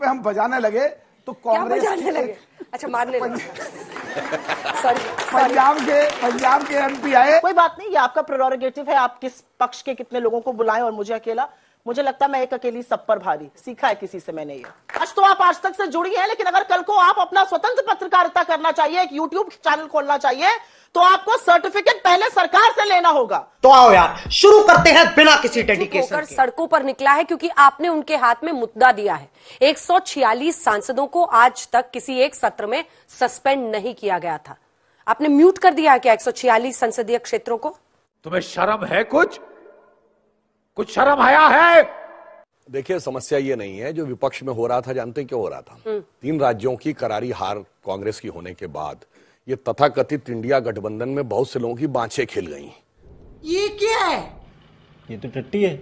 पे हम बजाने लगे तो कांग्रेस लगे अच्छा मारने पंजाब के पंजाब के एमपी आए कोई बात नहीं ये आपका प्रोरोगेटिव है आप किस पक्ष के कितने लोगों को बुलाएं और मुझे अकेला मुझे लगता है मैं एक अकेली सब पर भारी सीखा है किसी से मैंने ये आज तो आप आज तक से जुड़ी हैं लेकिन अगर कल को आप अपना स्वतंत्र पत्रकारिता करना चाहिए एक यूट्यूब चैनल खोलना चाहिए तो आपको सर्टिफिकेट पहले सरकार से लेना होगा तो आओ यार शुरू करते हैं बिना किसी डेडिकेशन के सड़कों पर निकला है क्योंकि आपने उनके हाथ में मुद्दा दिया है 146 सांसदों को आज तक किसी एक सत्र में सस्पेंड नहीं किया गया था आपने म्यूट कर दिया क्या 146 संसदीय क्षेत्रों को तुम्हें शर्म है कुछ कुछ शर्म आया है देखिए समस्या ये नहीं है जो विपक्ष में हो रहा था जानते क्यों हो रहा था हम्म। तीन राज्यों की करारी हार कांग्रेस की होने के बाद ये तथाकथित इंडिया गठबंधन में बहुत से लोगों की बांछे खिल गई ये क्या है ये तो टट्टी है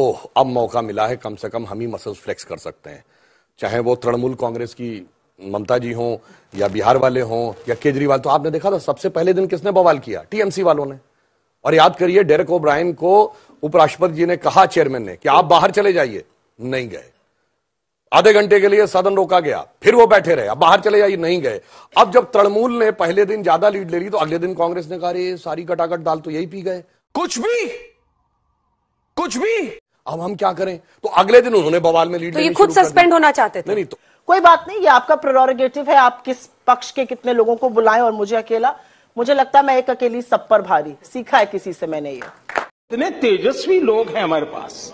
ओह अब मौका मिला है कम से कम हम ही मसल्स फ्लेक्स कर सकते हैं चाहे वो तृणमूल कांग्रेस की ममता जी हो या बिहार वाले हों या केजरीवाल तो आपने देखा था सबसे पहले दिन किसने बवाल किया टीएमसी वालों ने और याद करिए डेरेक ओब्रायन को उपराष्ट्रपति जी ने कहा चेयरमैन ने कि आप बाहर चले जाइए नहीं गए आधे घंटे के लिए सदन रोका गया फिर वो बैठे रहे अब बाहर चले जाइए नहीं गए अब जब तृणमूल ने पहले दिन ज्यादा लीड ले ली तो अगले दिन कांग्रेस ने कहा सारी कटाकट दाल तो यही पी गए कुछ भी कुछ भी अब हम क्या करें तो अगले दिन उन्होंने बवाल में लीड तो ये खुद सस्पेंड होना चाहते थे नहीं तो कोई बात नहीं ये आपका प्रोरोगेटिव है आप किस पक्ष के कितने लोगों को बुलाएं और मुझे अकेला मुझे लगता है मैं एक अकेली सब पर भारी सीखा है किसी से मैंने ये इतने तेजस्वी लोग हैं हमारे पास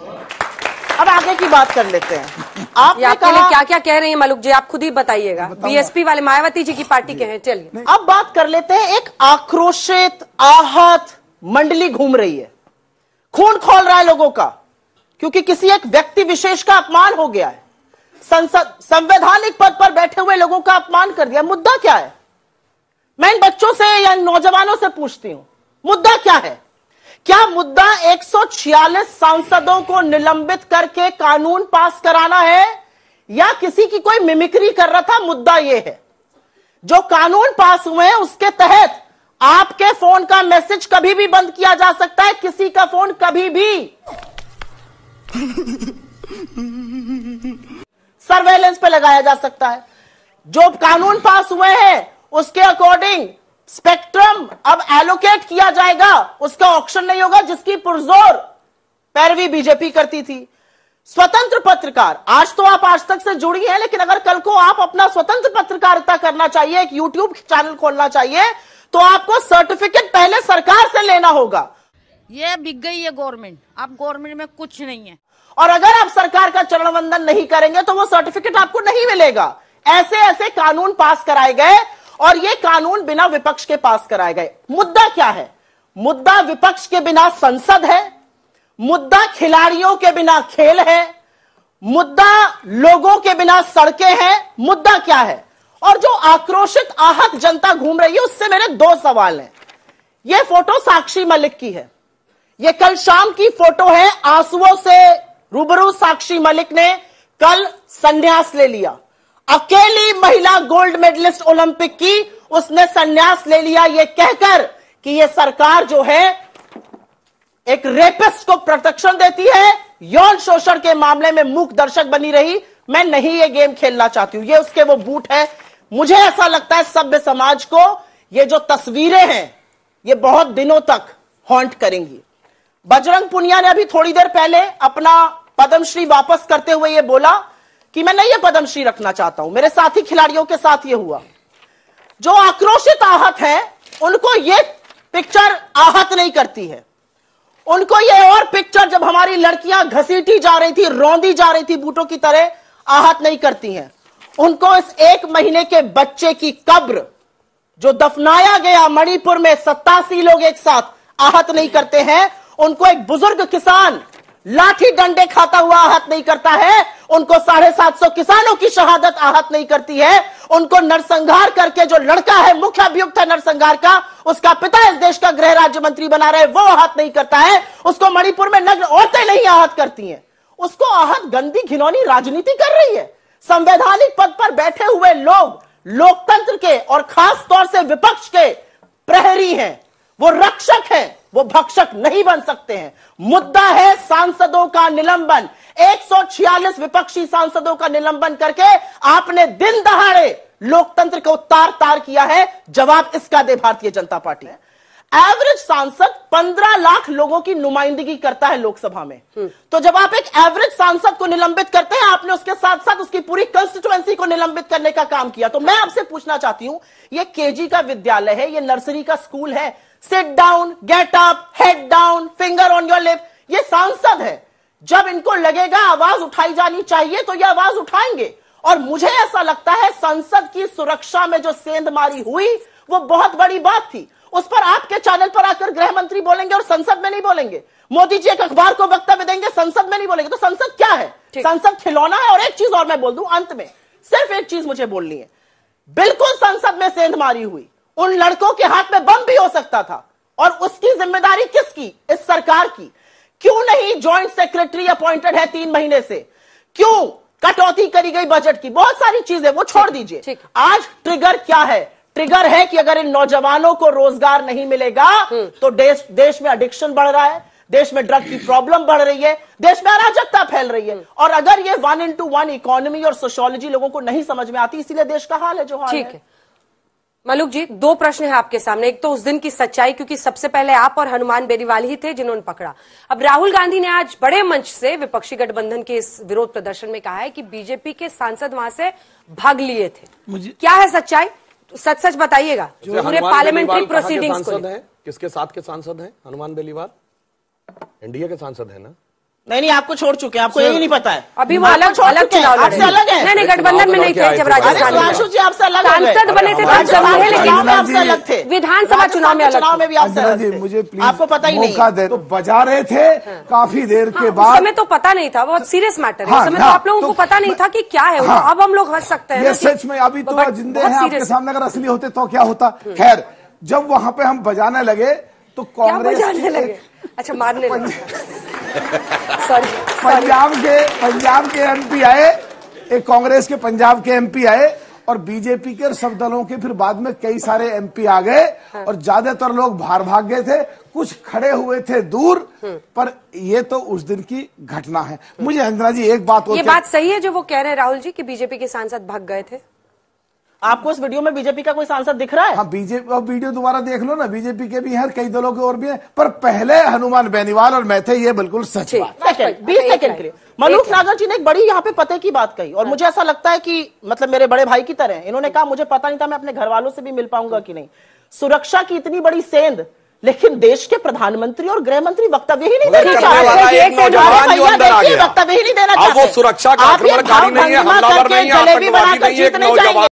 अब आगे की बात कर लेते हैं आप आपके लिए क्या क्या कह रहे हैं मलुक जी आप खुद ही बताइएगा बीएसपी वाले मायावती जी की पार्टी के हैं चलिए अब बात कर लेते हैं एक आक्रोशित आहत मंडली घूम रही है खून खोल रहा है लोगों का क्योंकि किसी एक व्यक्ति विशेष का अपमान हो गया है संसद संवैधानिक पद पर बैठे हुए लोगों का अपमान कर दिया मुद्दा क्या है मैं इन बच्चों से या नौजवानों से पूछती हूं मुद्दा क्या है क्या मुद्दा 146 सांसदों को निलंबित करके कानून पास कराना है या किसी की कोई मिमिक्री कर रहा था मुद्दा यह है जो कानून पास हुए हैं उसके तहत आपके फोन का मैसेज कभी भी बंद किया जा सकता है किसी का फोन कभी भी सर्वेलेंस पे लगाया जा सकता है जो कानून पास हुए हैं उसके अकॉर्डिंग स्पेक्ट्रम अब एलोकेट किया जाएगा उसका ऑप्शन नहीं होगा जिसकी पुरजोर पैरवी बीजेपी करती थी स्वतंत्र पत्रकार आज तो आप आज तक से जुड़ी हैं लेकिन अगर कल को आप अपना स्वतंत्र पत्रकारिता करना चाहिए एक यूट्यूब चैनल खोलना चाहिए तो आपको सर्टिफिकेट पहले सरकार से लेना होगा ये बिक गई है गवर्नमेंट अब गवर्नमेंट में कुछ नहीं है और अगर आप सरकार का चरण वंदन नहीं करेंगे तो वो सर्टिफिकेट आपको नहीं मिलेगा ऐसे ऐसे कानून पास कराए गए और ये कानून बिना विपक्ष के पास कराए गए मुद्दा क्या है मुद्दा विपक्ष के बिना संसद है मुद्दा खिलाड़ियों के बिना खेल है मुद्दा लोगों के बिना सड़कें हैं मुद्दा क्या है और जो आक्रोशित आहत जनता घूम रही है उससे मेरे दो सवाल हैं यह फोटो साक्षी मलिक की है यह कल शाम की फोटो है आंसुओं से रूबरू साक्षी मलिक ने कल संन्यास ले लिया अकेली महिला गोल्ड मेडलिस्ट ओलंपिक की उसने संन्यास ले लिया ये कहकर कि ये सरकार जो है एक रेपिस्ट को प्रोटेक्शन देती है यौन शोषण के मामले में मूक दर्शक बनी रही मैं नहीं ये गेम खेलना चाहती हूं ये उसके वो बूट है मुझे ऐसा लगता है सभ्य समाज को ये जो तस्वीरें हैं ये बहुत दिनों तक हॉन्ट करेंगी बजरंग पुनिया ने अभी थोड़ी देर पहले अपना पद्मश्री वापस करते हुए ये बोला कि मैं नहीं ये पद्मश्री रखना चाहता हूं मेरे साथी खिलाड़ियों के साथ ये हुआ जो आक्रोशित आहत है उनको ये पिक्चर आहत नहीं करती है उनको ये और पिक्चर जब हमारी लड़कियां घसीटी जा रही थी रौंदी जा रही थी बूटों की तरह आहत नहीं करती हैं उनको इस एक महीने के बच्चे की कब्र जो दफनाया गया मणिपुर में सत्तासी लोग एक साथ आहत नहीं करते हैं उनको एक बुजुर्ग किसान लाठी डंडे खाता हुआ आहत नहीं करता है उनको साढ़े सात सौ किसानों की शहादत आहत नहीं करती है उनको नरसंहार करके जो लड़का है मुख्य अभियुक्त है नरसंहार का उसका पिता इस देश का गृह राज्य मंत्री बना रहे वो आहत नहीं करता है उसको मणिपुर में नग्न औरतें नहीं आहत करती हैं उसको आहत गंदी घिनौनी राजनीति कर रही है संवैधानिक पद पर बैठे हुए लोग लोकतंत्र के और खास तौर से विपक्ष के प्रहरी हैं वो रक्षक है वो भक्षक नहीं बन सकते हैं मुद्दा है सांसदों का निलंबन 146 विपक्षी सांसदों का निलंबन करके आपने दिन दहाड़े लोकतंत्र को तार तार किया है जवाब इसका दे भारतीय जनता पार्टी एवरेज सांसद पंद्रह लाख लोगों की नुमाइंदगी करता है लोकसभा में तो जब आप एक एवरेज सांसद को निलंबित करते हैं आपने उसके साथ साथ उसकी पूरी कंस्टिट्युएंसी को निलंबित करने का काम किया तो मैं आपसे पूछना चाहती हूं ये केजी का विद्यालय है ये नर्सरी का स्कूल है sit down get up head down finger on your lip ये सांसद है जब इनको लगेगा आवाज उठाई जानी चाहिए तो ये आवाज उठाएंगे और मुझे ऐसा लगता है संसद की सुरक्षा में जो सेंध मारी हुई वो बहुत बड़ी बात थी उस पर आपके चैनल पर आकर गृह मंत्री बोलेंगे और संसद में नहीं बोलेंगे मोदी जी एक अखबार को वक्तव्य देंगे संसद में नहीं बोलेंगे तो संसद क्या है संसद खिलौना है और एक चीज और मैं बोल दूं अंत में सिर्फ एक चीज मुझे बोलनी है बिल्कुल संसद में सेंध मारी हुई उन लड़कों के हाथ में बम भी हो सकता था और उसकी जिम्मेदारी किसकी इस सरकार की क्यों नहीं ज्वाइंट सेक्रेटरी अपॉइंटेड है तीन महीने से क्यों कटौती करी गई बजट की बहुत सारी चीजें वो छोड़ दीजिए आज ट्रिगर क्या है ट्रिगर है कि अगर इन नौजवानों को रोजगार नहीं मिलेगा हम्म। तो देश देश में एडिक्शन बढ़ रहा है देश में ड्रग की प्रॉब्लम बढ़ रही है देश में अराजकता फैल रही है हम्म। और अगर ये वन इंटू वन इकोनॉमी और सोशोलॉजी लोगों को नहीं समझ में आती इसीलिए देश का हाल है जो हाल ठीक है, है। मलुक जी दो प्रश्न है आपके सामने एक तो उस दिन की सच्चाई क्योंकि सबसे पहले आप और हनुमान बेनीवाल ही थे जिन्होंने पकड़ा अब राहुल गांधी ने आज बड़े मंच से विपक्षी गठबंधन के इस विरोध प्रदर्शन में कहा है कि बीजेपी के सांसद वहां से भाग लिए थे मुझे क्या है सच्चाई सच सच बताइएगा अच्छा, पूरे पार्लियामेंट्री प्रोसीडिंग्स को किसके साथ के सांसद हैं हनुमान बेलीवाल एनडीए के सांसद है ना नहीं नहीं आपको छोड़ चुके हैं आपको यही नहीं पता है अभी वो अलग अलग चुनाव आपसे अलग है नहीं नहीं गठबंधन में नहीं थे जब राजस्थान जी आपसे अलग सांसद बने थे तब है लेकिन आपसे अलग थे विधानसभा चुनाव में चुनाव में भी आपसे मुझे आपको पता ही नहीं तो बजा रहे थे काफी देर के हाँ, बाद समय तो पता नहीं था बहुत सीरियस मैटर है हाँ, समय तो हाँ, आप लोगों तो को पता नहीं था की क्या है तो अब हम लोग हंस सकते हैं सच में अभी तो जिंदे आपके सामने अगर असली होते तो क्या होता हम्म। खैर जब वहाँ पे हम बजाने लगे तो कांग्रेस अच्छा मारने लगे पंजाब के पंजाब के एमपी आए एक कांग्रेस के पंजाब के एमपी आए और बीजेपी के और सब दलों के फिर बाद में कई सारे एमपी आ गए हाँ। और ज्यादातर लोग बाहर भाग गए थे कुछ खड़े हुए थे दूर हम्म। पर ये तो उस दिन की घटना है मुझे हंजना जी एक बात ये बात सही है जो वो कह रहे हैं राहुल जी कि बीजेपी के सांसद भाग गए थे आपको इस वीडियो में बीजेपी का कोई सांसद दिख रहा है हाँ बीजेपी और वीडियो दोबारा देख लो ना बीजेपी के भी हैं कई दलों के और भी हैं पर पहले हनुमान बेनीवाल और मैं थे ये बिल्कुल सच सेकंड बीस अच्छा, सेकंड के लिए अच्छा, अच्छा। मनोज नागर जी ने एक बड़ी यहाँ पे पते की बात कही और मुझे ऐसा लगता है कि मतलब मेरे बड़े भाई की तरह इन्होंने कहा मुझे पता नहीं था मैं अपने घर वालों से भी मिल पाऊंगा कि नहीं सुरक्षा की इतनी बड़ी सेंध लेकिन देश के प्रधानमंत्री और गृह मंत्री वक्तव्य ही नहीं देना चाहते वक्तव्य ही नहीं देना चाहते सुरक्षा ये